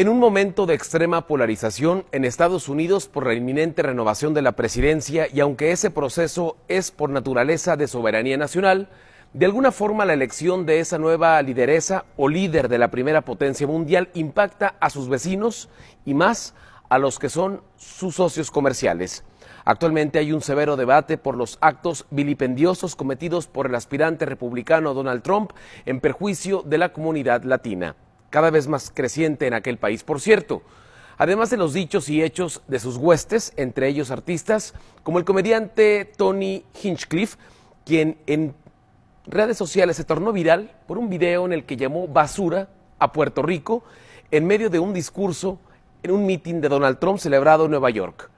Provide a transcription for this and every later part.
En un momento de extrema polarización en Estados Unidos por la inminente renovación de la presidencia y aunque ese proceso es por naturaleza de soberanía nacional, de alguna forma la elección de esa nueva lideresa o líder de la primera potencia mundial impacta a sus vecinos y más a los que son sus socios comerciales. Actualmente hay un severo debate por los actos vilipendiosos cometidos por el aspirante republicano Donald Trump en perjuicio de la comunidad latina cada vez más creciente en aquel país. Por cierto, además de los dichos y hechos de sus huestes, entre ellos artistas, como el comediante Tony Hinchcliffe, quien en redes sociales se tornó viral por un video en el que llamó basura a Puerto Rico en medio de un discurso en un mitin de Donald Trump celebrado en Nueva York.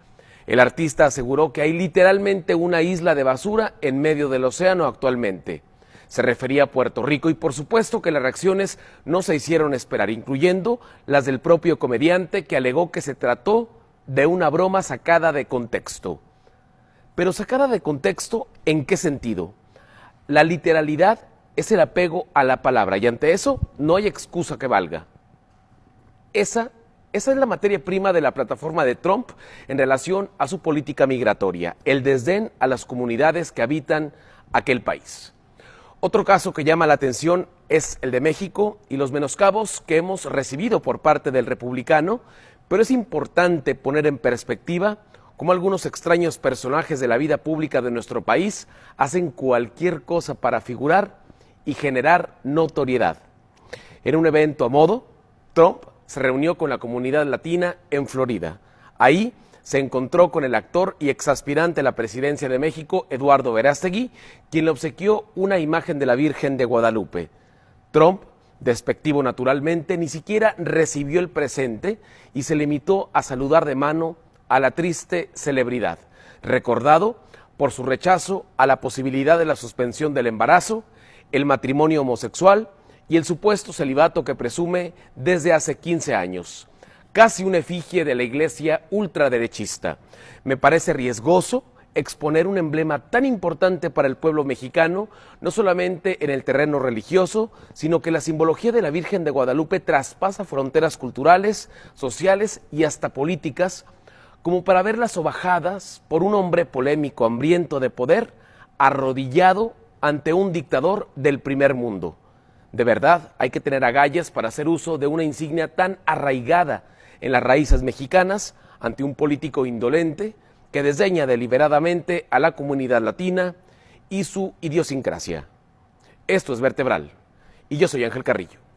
El artista aseguró que hay literalmente una isla de basura en medio del océano actualmente. Se refería a Puerto Rico y por supuesto que las reacciones no se hicieron esperar, incluyendo las del propio comediante que alegó que se trató de una broma sacada de contexto. Pero sacada de contexto, ¿en qué sentido? La literalidad es el apego a la palabra y ante eso no hay excusa que valga. Esa, esa es la materia prima de la plataforma de Trump en relación a su política migratoria, el desdén a las comunidades que habitan aquel país. Otro caso que llama la atención es el de México y los menoscabos que hemos recibido por parte del republicano, pero es importante poner en perspectiva cómo algunos extraños personajes de la vida pública de nuestro país hacen cualquier cosa para figurar y generar notoriedad. En un evento a modo, Trump se reunió con la comunidad latina en Florida. Ahí se encontró con el actor y exaspirante a la presidencia de México, Eduardo Verástegui, quien le obsequió una imagen de la Virgen de Guadalupe. Trump, despectivo naturalmente, ni siquiera recibió el presente y se limitó a saludar de mano a la triste celebridad, recordado por su rechazo a la posibilidad de la suspensión del embarazo, el matrimonio homosexual y el supuesto celibato que presume desde hace 15 años casi una efigie de la iglesia ultraderechista. Me parece riesgoso exponer un emblema tan importante para el pueblo mexicano, no solamente en el terreno religioso, sino que la simbología de la Virgen de Guadalupe traspasa fronteras culturales, sociales y hasta políticas, como para verlas sobajadas por un hombre polémico, hambriento de poder, arrodillado ante un dictador del primer mundo. De verdad, hay que tener agallas para hacer uso de una insignia tan arraigada en las raíces mexicanas ante un político indolente que desdeña deliberadamente a la comunidad latina y su idiosincrasia. Esto es Vertebral y yo soy Ángel Carrillo.